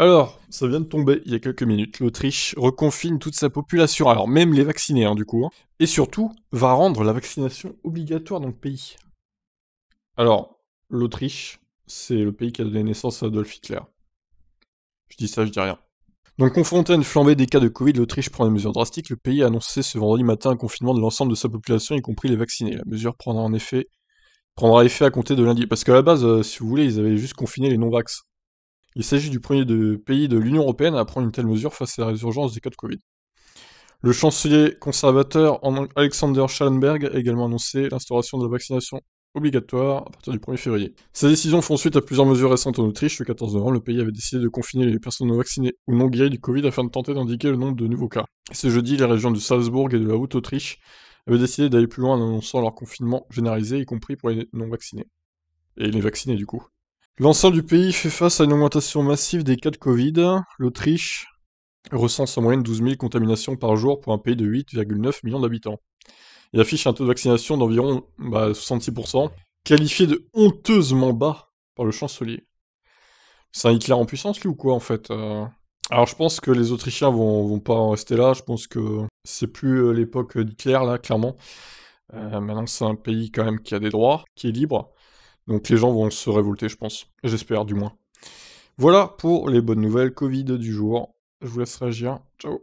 Alors, ça vient de tomber il y a quelques minutes, l'Autriche reconfine toute sa population, alors même les vaccinés hein, du coup, hein. et surtout va rendre la vaccination obligatoire dans le pays. Alors, l'Autriche, c'est le pays qui a donné naissance à Adolf Hitler. Je dis ça, je dis rien. Donc confronté à une flambée des cas de Covid, l'Autriche prend des mesures drastiques. Le pays a annoncé ce vendredi matin un confinement de l'ensemble de sa population, y compris les vaccinés. La mesure prendra en effet prendra effet à compter de lundi. Parce qu'à la base, euh, si vous voulez, ils avaient juste confiné les non-vax. Il s'agit du premier pays de l'Union européenne à prendre une telle mesure face à la résurgence des cas de Covid. Le chancelier conservateur Alexander Schallenberg a également annoncé l'instauration de la vaccination obligatoire à partir du 1er février. Ces décisions font suite à plusieurs mesures récentes en Autriche. Le 14 novembre, le pays avait décidé de confiner les personnes non vaccinées ou non guéries du Covid afin de tenter d'indiquer le nombre de nouveaux cas. ce jeudi, les régions de Salzbourg et de la Haute-Autriche avaient décidé d'aller plus loin en annonçant leur confinement généralisé, y compris pour les non vaccinés. Et les vaccinés, du coup. L'ensemble du pays fait face à une augmentation massive des cas de Covid. L'Autriche recense en moyenne 12 000 contaminations par jour pour un pays de 8,9 millions d'habitants. Il affiche un taux de vaccination d'environ 66%, bah, qualifié de honteusement bas par le chancelier. C'est un Hitler en puissance, lui, ou quoi, en fait euh Alors, je pense que les Autrichiens vont, vont pas en rester là. Je pense que c'est plus euh, l'époque d'Hitler, là, clairement. Euh, maintenant, c'est un pays, quand même, qui a des droits, qui est libre. Donc les gens vont se révolter, je pense. J'espère du moins. Voilà pour les bonnes nouvelles Covid du jour. Je vous laisse réagir. Ciao